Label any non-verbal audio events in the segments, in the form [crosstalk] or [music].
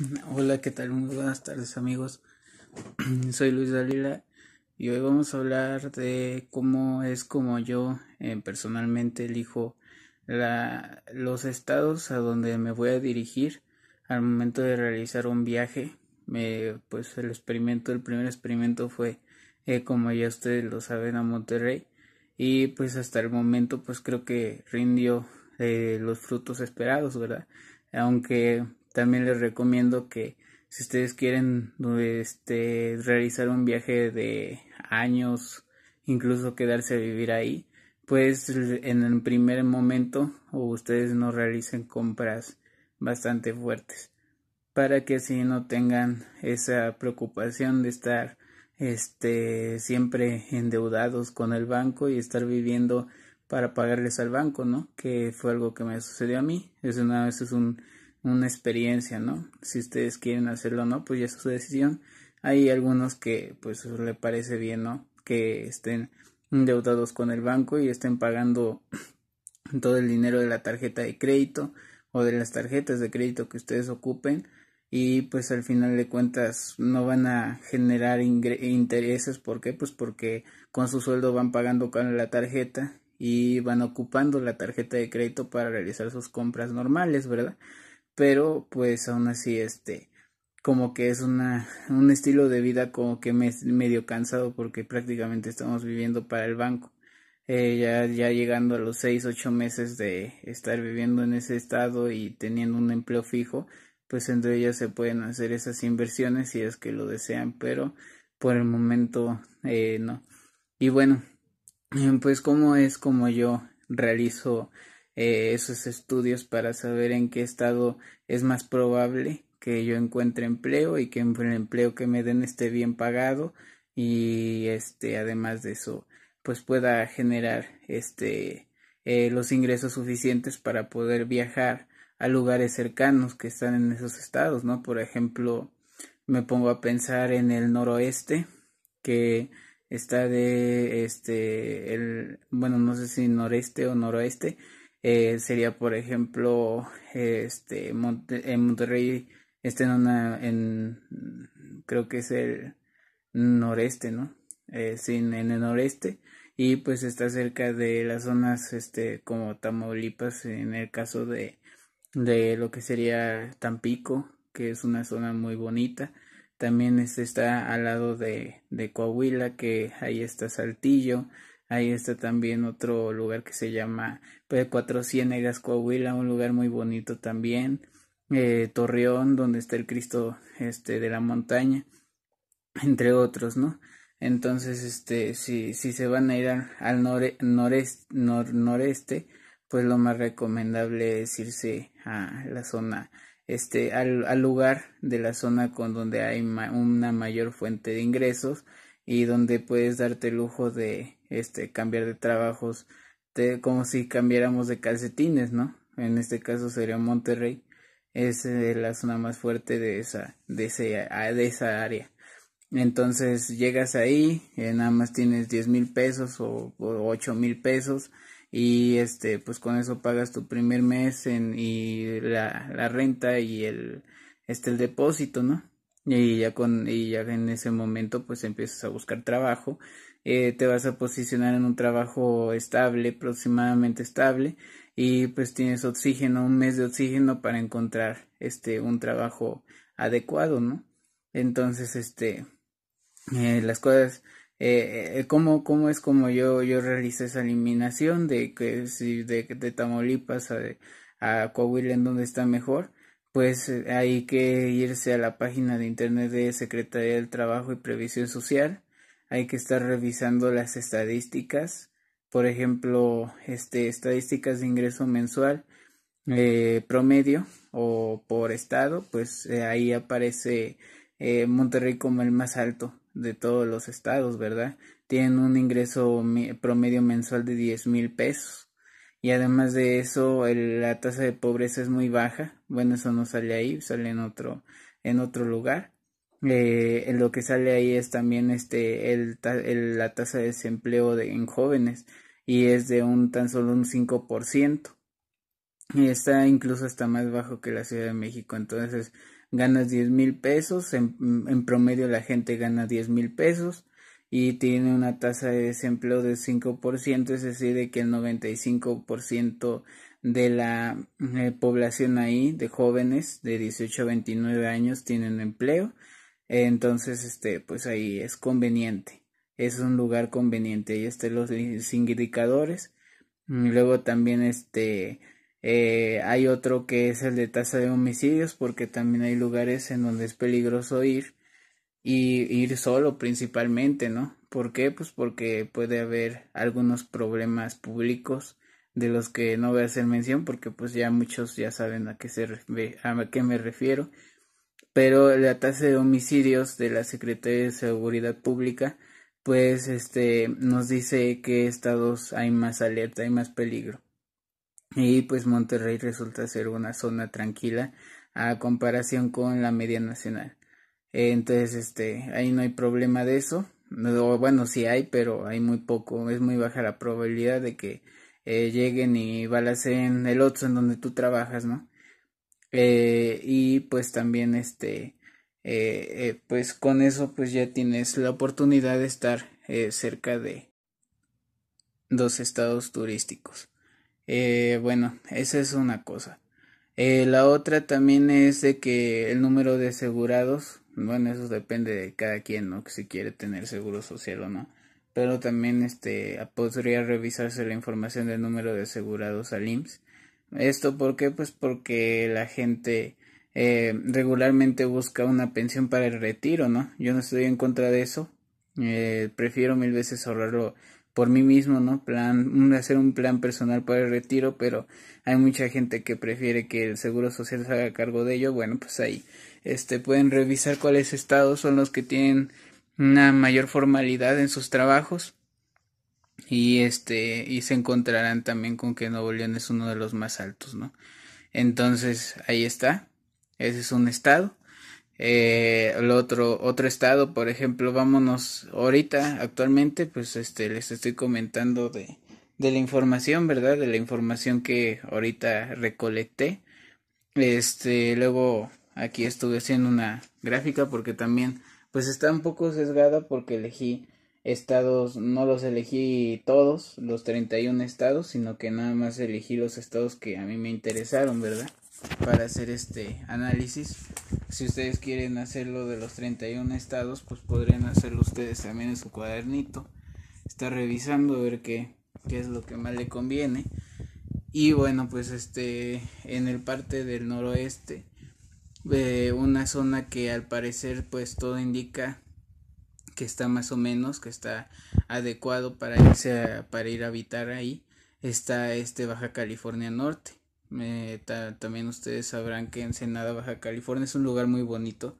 [laughs] Hola, ¿qué tal? Muy buenas tardes amigos. [clears throat] Soy Luis Dalila y hoy vamos a hablar de cómo es como yo eh, personalmente elijo los estados a donde me voy a dirigir al momento de realizar un viaje. pues el experimento, el primer experimento fue, eh, como ya ustedes lo saben, a Monterrey y pues hasta el momento pues creo que rindió eh, los frutos esperados, ¿verdad? Aunque también les recomiendo que si ustedes quieren este, realizar un viaje de años, incluso quedarse a vivir ahí, pues en el primer momento o ustedes no realicen compras bastante fuertes para que así no tengan esa preocupación de estar este siempre endeudados con el banco y estar viviendo para pagarles al banco, ¿no? Que fue algo que me sucedió a mí. Es una es un una experiencia, ¿no? Si ustedes quieren hacerlo o no, pues ya es su decisión. Hay algunos que pues les parece bien, ¿no? Que estén endeudados con el banco y estén pagando [clears throat] todo el dinero de la tarjeta de crédito o de las tarjetas de crédito que ustedes ocupen y pues al final de cuentas no van a generar intereses ¿por qué? pues porque con su sueldo van pagando con la tarjeta y van ocupando la tarjeta de crédito para realizar sus compras normales, ¿verdad? pero pues aún así este como que es una un estilo de vida como que me medio cansado porque prácticamente estamos viviendo para el banco eh, ya ya llegando a los seis ocho meses de estar viviendo en ese estado y teniendo un empleo fijo pues entre ellas se pueden hacer esas inversiones si es que lo desean pero por el momento eh, no y bueno pues como es como yo realizo eh, esos estudios para saber en qué estado es más probable que yo encuentre empleo y que em, el empleo que me den esté bien pagado y este además de eso pues pueda generar este eh, los ingresos suficientes para poder viajar a lugares cercanos que están en esos estados no por ejemplo me pongo a pensar en el noroeste que está de este el bueno no sé si noreste o noroeste eh, sería por ejemplo este en Monterrey está en una en creo que es el noreste no eh, sí, en el noreste y pues está cerca de las zonas este como Tamaulipas en el caso de de lo que sería Tampico que es una zona muy bonita también está al lado de, de Coahuila que ahí está Saltillo Ahí está también otro lugar que se llama pues, Cuatro Ciénegas, Coahuila, un lugar muy bonito también. Eh, Torreón, donde está el Cristo este, de la montaña, entre otros, ¿no? Entonces, este, si, si se van a ir al, noreste, pues lo más recomendable es irse a la zona, este, al, al lugar de la zona con donde hay una mayor fuente de ingresos y donde puedes darte el lujo de, este, cambiar de trabajos, como si cambiáramos de calcetines, ¿no? En este caso sería Monterrey, es eh, la zona más fuerte de esa, de, de esa área. Entonces llegas ahí, eh, nada más tienes diez mil pesos o, ocho mil pesos y este pues con eso pagas tu primer mes en, y la, la renta y el este el depósito no y ya con y ya en ese momento pues empiezas a buscar trabajo eh, te vas a posicionar en un trabajo estable, aproximadamente estable, y pues tienes oxígeno, un mes de oxígeno para encontrar este un trabajo adecuado, ¿no? Entonces, este, eh, las cosas, eh, ¿cómo, es como yo, yo realicé esa eliminación de que si de, de Tamaulipas a, a Coahuila en donde está mejor? pues hay que irse a la página de internet de Secretaría del Trabajo y Previsión Social hay que estar revisando las estadísticas, por ejemplo, este, estadísticas de ingreso mensual eh, promedio o por estado, pues eh, ahí aparece eh, Monterrey como el más alto de todos los estados, ¿verdad? Tienen un ingreso promedio mensual de 10 mil pesos. Y además de eso, la tasa de pobreza es muy baja. Bueno, eso no sale ahí, sale en otro, en otro lugar. Eh, lo que sale ahí es también este el, la tasa de desempleo de, en jóvenes y es de un tan solo un 5%. Y está incluso hasta más bajo que la Ciudad de México. Entonces ganas 10 mil pesos, en, en, promedio la gente gana 10 mil pesos y tiene una tasa de desempleo del 5%, es decir, de que el 95% de la eh, población ahí, de jóvenes de 18 a 29 años, tienen empleo entonces, este, pues ahí es conveniente. Es un lugar conveniente. Ahí están los indicadores. Mm, luego también este eh, hay otro que es el de tasa de homicidios porque también hay lugares en donde es peligroso ir y ir solo principalmente, ¿no? ¿Por qué? Pues porque puede haber algunos problemas públicos de los que no voy a hacer mención porque pues ya muchos ya saben a qué se a qué me refiero pero la tasa de homicidios de la Secretaría de Seguridad Pública pues este nos dice que estados hay más alerta, hay más peligro. Y pues Monterrey resulta ser una zona tranquila a comparación con la media nacional. Entonces, este, ahí no hay problema de eso. bueno, sí hay, pero hay muy poco, es muy baja la probabilidad de que eh, lleguen y balacen el otro en donde tú trabajas, ¿no? Eh, y pues también este, eh, eh, pues con eso pues ya tienes la oportunidad de estar cerca de dos estados turísticos. bueno, esa es una cosa. la otra también es de que el número de asegurados, bueno, eso depende de cada quien, ¿no? Que si quiere tener seguro social o no pero también este podría revisarse la información del número de asegurados al IMSS esto porque qué? Pues porque la gente eh, regularmente busca una pensión para el retiro, ¿no? Yo no estoy en contra de eso. Eh, prefiero mil veces ahorrarlo por mí mismo, ¿no? Plan, hacer un plan personal para el retiro, pero hay mucha gente que prefiere que el Seguro Social se haga cargo de ello. Bueno, pues ahí este, pueden revisar cuáles estados son los que tienen una mayor formalidad en sus trabajos y este y se encontrarán también con que Nuevo León es uno de los más altos, ¿no? Entonces ahí está, ese es un estado. Eh, el otro otro estado, por ejemplo, vámonos ahorita actualmente, pues este les estoy comentando de de la información, ¿verdad? De la información que ahorita recolecté. Este, luego aquí estuve haciendo una gráfica porque también pues está un poco sesgada porque elegí estados, no los elegí todos, los 31 estados, sino que nada más elegí los estados que a mí me interesaron, ¿verdad? Para hacer este análisis. Si ustedes quieren hacerlo de los 31 estados, pues podrían hacerlo ustedes también en su cuadernito. Está revisando a ver qué, qué es lo que más le conviene. Y bueno, pues este, en el parte del noroeste, ve eh, una zona que al parecer pues todo indica que está más o menos, que está adecuado para irse para ir a habitar ahí, está este Baja California Norte. también ustedes sabrán que Ensenada, Baja California es un lugar muy bonito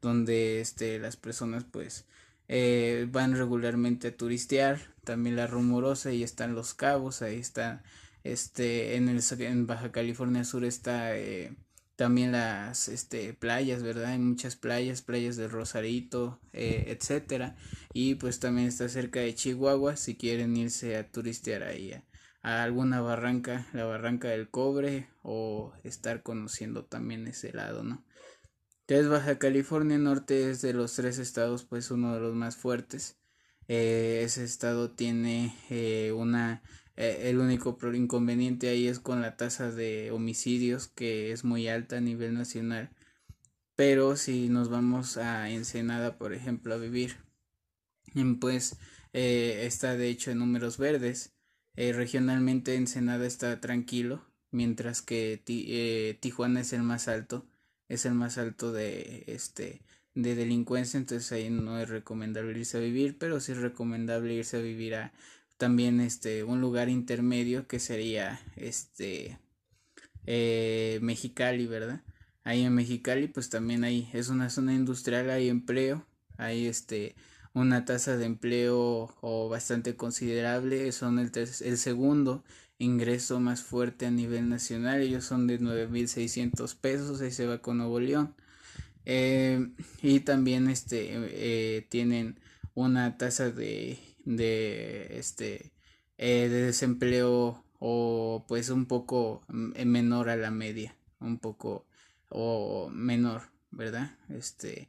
donde este, las personas pues eh, van regularmente a turistear, también la rumorosa, ahí están los cabos, ahí está, este, en, el, en Baja California Sur está... Eh, también las este, playas, ¿verdad? Hay muchas playas, playas del Rosarito, etc. Eh, etcétera. Y pues también está cerca de Chihuahua si quieren irse a turistear ahí a, alguna barranca, la barranca del cobre o estar conociendo también ese lado, ¿no? Entonces Baja California Norte es de los tres estados pues uno de los más fuertes. Eh, ese estado tiene eh, una eh, el único inconveniente ahí es con la tasa de homicidios que es muy alta a nivel nacional. Pero si nos vamos a Ensenada, por ejemplo, a vivir, mm, pues eh, está de hecho en números verdes. Eh, regionalmente Ensenada está tranquilo, mientras que Tijuana es el más alto, es el más alto de este de delincuencia, entonces ahí no es recomendable irse a vivir, pero sí es recomendable irse a vivir a también este, un lugar intermedio que sería este, eh, Mexicali, ¿verdad? Ahí en Mexicali pues también hay, es una zona industrial, hay empleo, hay este, una tasa de empleo bastante considerable, eh, son el, segundo ingreso más fuerte a nivel nacional, ellos son de 9.600 pesos, ahí se va con Nuevo León. Eh, y también este, tienen una tasa de de este eh, de desempleo o pues un poco eh, menor a la media, un poco o menor, ¿verdad? Este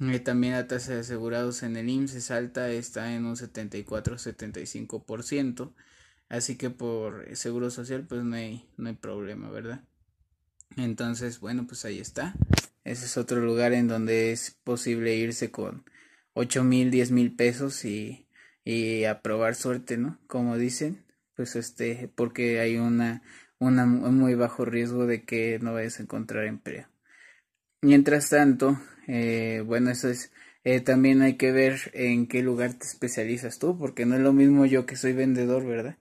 eh, también la tasa de asegurados en el IMSS es alta, está en un 74-75%, así que por seguro social pues no hay, no hay problema, ¿verdad? Entonces, bueno, pues ahí está. Ese es otro lugar en donde es posible irse con 8 mil, 10 mil pesos y y a probar suerte, ¿no? Como dicen, pues este, porque hay una, una un muy bajo riesgo de que no vayas a encontrar empleo. Mientras tanto, eh, bueno, eso es, eh, también hay que ver en qué lugar te especializas tú, porque no es lo mismo yo que soy vendedor, ¿verdad?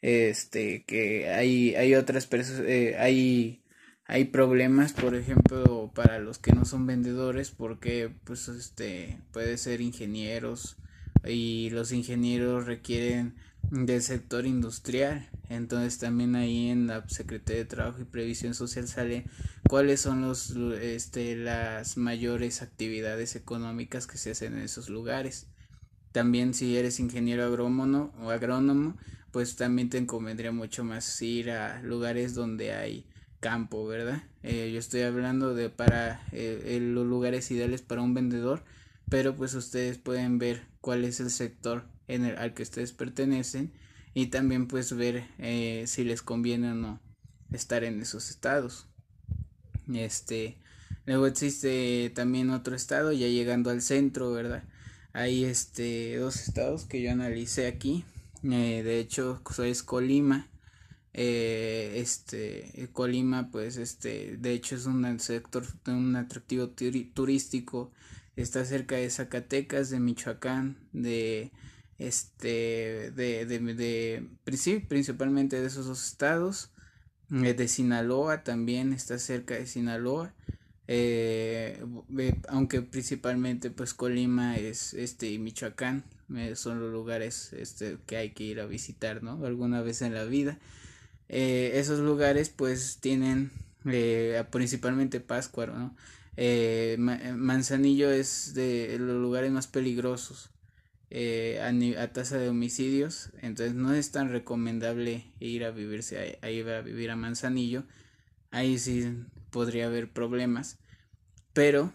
Este, que hay, hay otras personas, eh, hay, hay problemas, por ejemplo, para los que no son vendedores, porque, pues, este, puede ser ingenieros, y los ingenieros requieren del sector industrial. Entonces también ahí en la Secretaría de Trabajo y Previsión Social sale cuáles son los, este, las mayores actividades económicas que se hacen en esos lugares. También si eres ingeniero agrónomo o agrónomo, pues también te convendría mucho más ir a lugares donde hay campo, ¿verdad? Eh, yo estoy hablando de para eh, eh, los lugares ideales para un vendedor, pero pues ustedes pueden ver cuál es el sector en el, al que ustedes pertenecen y también pues ver eh, si les conviene o no estar en esos estados. Este, luego existe también otro estado ya llegando al centro, ¿verdad? Hay este dos estados que yo analicé aquí. Eh, de hecho, pues, es Colima. Eh, este Colima, pues este, de hecho es un sector, un atractivo turístico está cerca de Zacatecas, de Michoacán, de este de, principalmente de esos dos estados eh, de Sinaloa también está cerca de Sinaloa eh, eh, aunque principalmente pues Colima es este y Michoacán son los lugares este, que hay que ir a visitar no alguna vez en la vida esos lugares pues tienen principalmente Páscuaro no eh, eh, Manzanillo es de los lugares más peligrosos eh, a, tasa de homicidios, entonces no es tan recomendable ir a vivirse a vivir a Manzanillo, ahí sí podría haber problemas, pero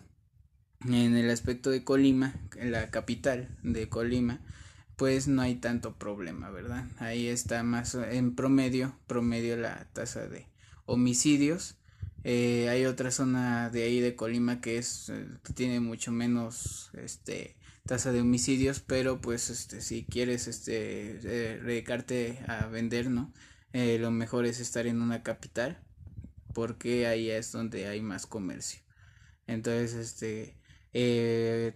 en el aspecto de Colima, en la capital de Colima, pues no hay tanto problema, ¿verdad? Ahí está más en promedio, promedio la tasa de homicidios eh, hay otra zona de ahí de Colima que es eh, tiene mucho menos este tasa de homicidios, pero pues este si quieres este eh, dedicarte a vender, ¿no? lo mejor es estar en una capital porque ahí es donde hay más comercio. Entonces, este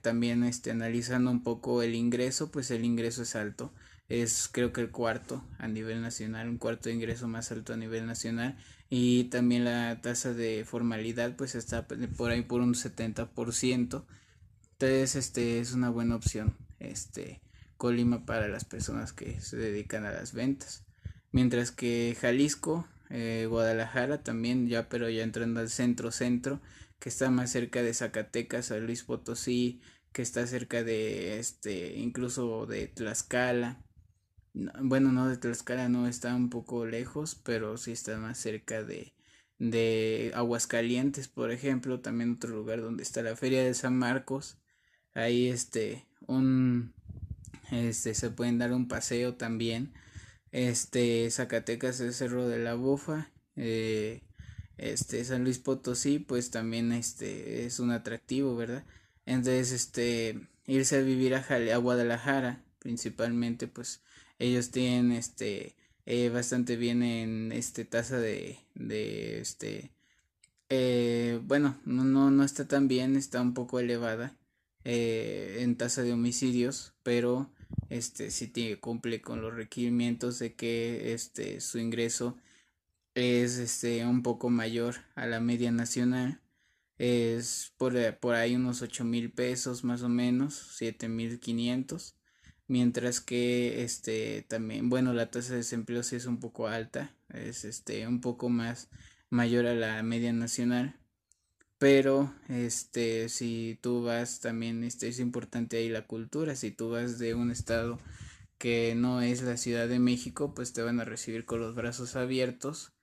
también este analizando un poco el ingreso, pues el ingreso es alto, es creo que el cuarto a nivel nacional, un cuarto de ingreso más alto a nivel nacional y también la tasa de formalidad pues está por ahí por un 70%. Entonces, este es una buena opción este Colima para las personas que se dedican a las ventas. Mientras que Jalisco, eh, Guadalajara también ya pero ya entrando al centro centro que está más cerca de Zacatecas, San Luis Potosí, que está cerca de este incluso de Tlaxcala bueno, no de Tlaxcala, no está un poco lejos, pero sí está más cerca de, Aguascalientes, por ejemplo, también otro lugar donde está la feria de San Marcos. Ahí este un este se pueden dar un paseo también. Este Zacatecas el Cerro de la Bofa, eh, este San Luis Potosí, pues también este es un atractivo, ¿verdad? Entonces, este irse a vivir a, a Guadalajara, principalmente pues ellos tienen este eh, bastante bien en este tasa de, este eh, bueno no, no está tan bien está un poco elevada eh, en tasa de homicidios pero este sí cumple con los requerimientos de que este su ingreso es este un poco mayor a la media nacional es por, por ahí unos ocho mil pesos más o menos siete mil quinientos mientras que este también bueno la tasa de desempleo sí es un poco alta es este un poco más mayor a la media nacional pero este si tú vas también este es importante ahí la cultura si tú vas de un estado que no es la Ciudad de México pues te van a recibir con los brazos abiertos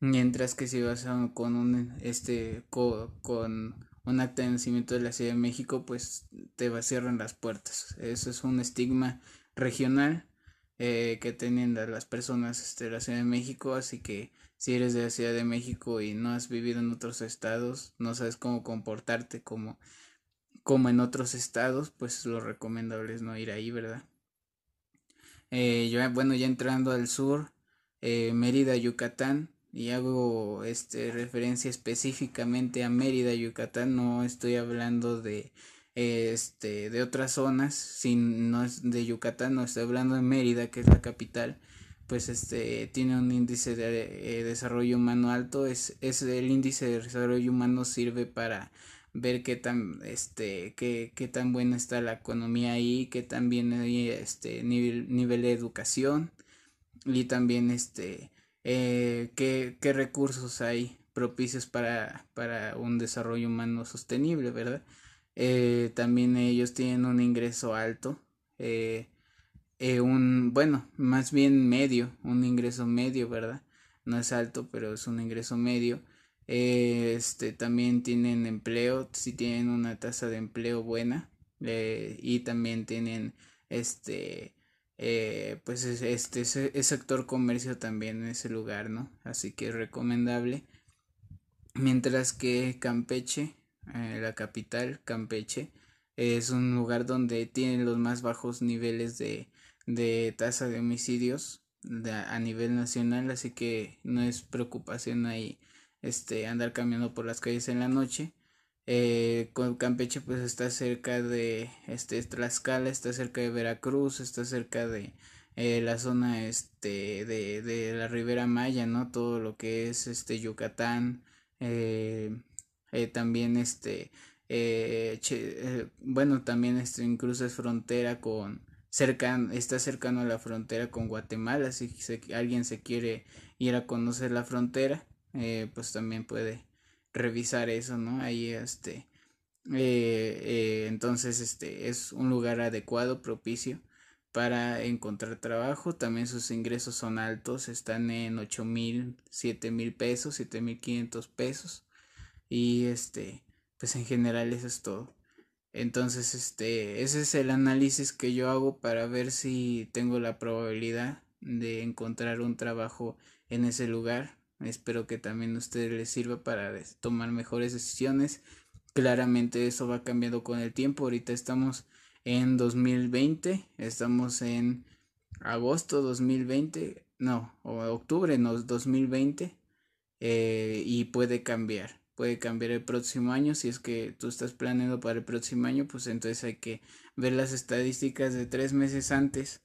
mientras que si vas con un este con un acta de nacimiento de la Ciudad de México, pues te va, a cierran las puertas. Eso es un estigma regional eh, que tienen las personas este, de la Ciudad de México, así que si eres de la Ciudad de México y no has vivido en otros estados, no sabes cómo comportarte como, como en otros estados, pues lo recomendable es no ir ahí, ¿verdad? Eh, yo, bueno, ya entrando al sur, eh, Mérida, Yucatán, y hago este referencia específicamente a Mérida, Yucatán, no estoy hablando de este de otras zonas, si no es de Yucatán, no estoy hablando de Mérida, que es la capital, pues este tiene un índice de eh, desarrollo humano alto, es, es el índice de desarrollo humano sirve para ver qué tan este qué, qué tan buena está la economía ahí, qué tan bien hay este nivel nivel de educación y también este eh, qué, recursos hay propicios para, un desarrollo humano sostenible, ¿verdad? Eh, también ellos tienen un ingreso alto, eh, un, bueno, más bien medio, un ingreso medio, ¿verdad? No es alto, pero es un ingreso medio. este, también tienen empleo, si tienen una tasa de empleo buena y también tienen este eh, pues este, sector comercio también en ese lugar, ¿no? Así que es recomendable. Mientras que Campeche, eh, la capital, Campeche, es un lugar donde tienen los más bajos niveles de, tasa de homicidios a nivel nacional, así que no es preocupación ahí este, andar caminando por las calles en la noche. Eh, con Campeche pues está cerca de este Tlaxcala, está cerca de Veracruz, está cerca de eh, la zona este de, la Ribera Maya, ¿no? Todo lo que es este Yucatán, eh, también este bueno también este incluso es frontera con está cercano a la frontera con Guatemala, si alguien se quiere ir a conocer la frontera, pues también puede revisar eso, ¿no? Ahí, este, eh, eh, entonces, este, es un lugar adecuado, propicio para encontrar trabajo. También sus ingresos son altos, están en 8 mil, siete mil pesos, siete mil 500 pesos. Y este, pues en general eso es todo. Entonces, este, ese es el análisis que yo hago para ver si tengo la probabilidad de encontrar un trabajo en ese lugar Espero que también a ustedes les sirva para tomar mejores decisiones. Claramente eso va cambiando con el tiempo. Ahorita estamos en 2020, estamos en agosto 2020, no, o octubre no, 2020, eh, y puede cambiar. Puede cambiar el próximo año. Si es que tú estás planeando para el próximo año, pues entonces hay que ver las estadísticas de tres meses antes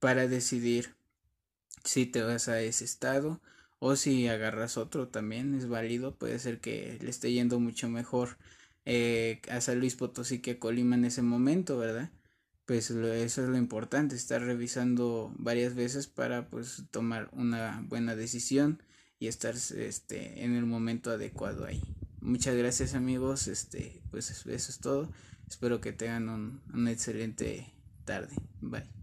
para decidir si te vas a ese estado o si agarras otro también es válido, puede ser que le esté yendo mucho mejor eh, a San Luis Potosí que a Colima en ese momento, ¿verdad? Pues eso es lo importante, estar revisando varias veces para pues tomar una buena decisión y estar este, en el momento adecuado ahí. Muchas gracias amigos, este, pues eso es todo. Espero que tengan un, una excelente tarde. Bye.